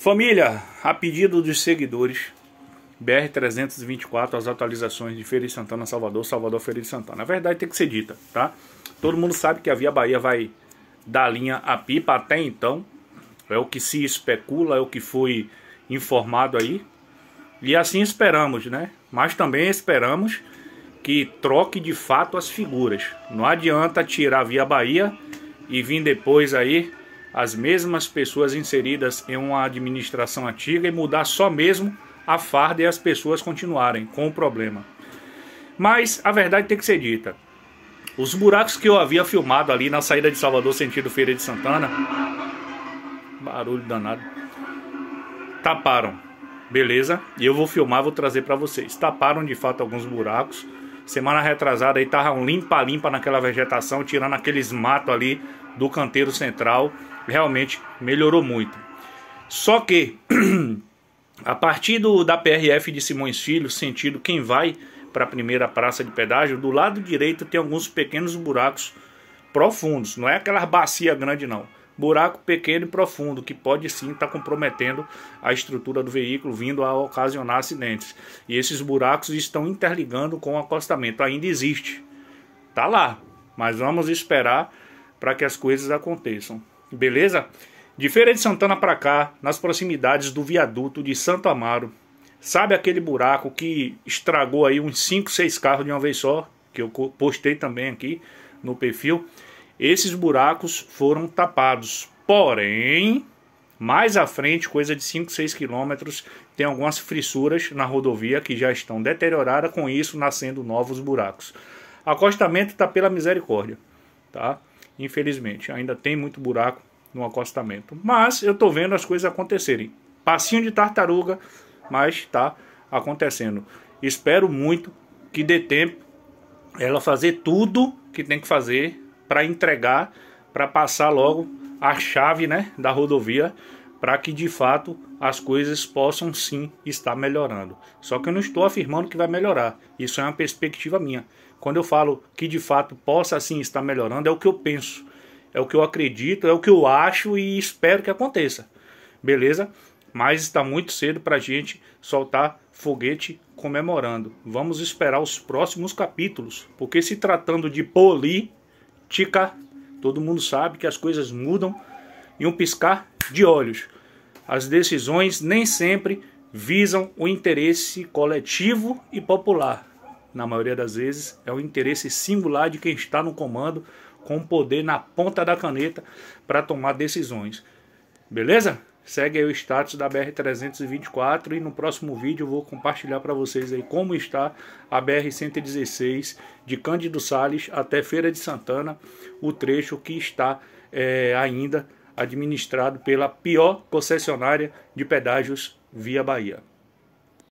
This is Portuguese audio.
Família, a pedido dos seguidores, BR-324, as atualizações de Feira de Santana, Salvador, Salvador, Feira de Santana. Na verdade, tem que ser dita, tá? Todo mundo sabe que a Via Bahia vai da linha a pipa até então. É o que se especula, é o que foi informado aí. E assim esperamos, né? Mas também esperamos que troque de fato as figuras. Não adianta tirar a Via Bahia e vir depois aí as mesmas pessoas inseridas em uma administração antiga e mudar só mesmo a farda e as pessoas continuarem com o problema. Mas a verdade tem que ser dita. Os buracos que eu havia filmado ali na saída de Salvador sentido Feira de Santana, barulho danado, taparam. Beleza? E eu vou filmar, vou trazer para vocês. Taparam de fato alguns buracos Semana retrasada aí tava um limpa-limpa naquela vegetação, tirando aqueles matos ali do canteiro central. Realmente melhorou muito. Só que a partir do, da PRF de Simões Filho, sentido quem vai para a primeira praça de pedágio, do lado direito tem alguns pequenos buracos profundos, não é aquela bacia grande não buraco pequeno e profundo, que pode sim estar tá comprometendo a estrutura do veículo, vindo a ocasionar acidentes. E esses buracos estão interligando com o acostamento. Ainda existe. Tá lá. Mas vamos esperar para que as coisas aconteçam. Beleza? De Feira de Santana para cá, nas proximidades do viaduto de Santo Amaro, sabe aquele buraco que estragou aí uns 5, 6 carros de uma vez só, que eu postei também aqui no perfil esses buracos foram tapados. Porém, mais à frente, coisa de 5, 6 quilômetros, tem algumas fissuras na rodovia que já estão deterioradas, com isso nascendo novos buracos. Acostamento está pela misericórdia, tá? Infelizmente, ainda tem muito buraco no acostamento. Mas eu estou vendo as coisas acontecerem. Passinho de tartaruga, mas está acontecendo. Espero muito que dê tempo ela fazer tudo que tem que fazer para entregar, para passar logo a chave né, da rodovia para que de fato as coisas possam sim estar melhorando. Só que eu não estou afirmando que vai melhorar. Isso é uma perspectiva minha. Quando eu falo que de fato possa sim estar melhorando, é o que eu penso, é o que eu acredito, é o que eu acho e espero que aconteça. Beleza? Mas está muito cedo para a gente soltar foguete comemorando. Vamos esperar os próximos capítulos, porque se tratando de polir tica. Todo mundo sabe que as coisas mudam em um piscar de olhos. As decisões nem sempre visam o interesse coletivo e popular. Na maioria das vezes, é o interesse singular de quem está no comando, com o poder na ponta da caneta para tomar decisões. Beleza? Segue aí o status da BR-324 e no próximo vídeo eu vou compartilhar para vocês aí como está a BR-116 de Cândido Sales até Feira de Santana, o trecho que está é, ainda administrado pela pior concessionária de pedágios via Bahia.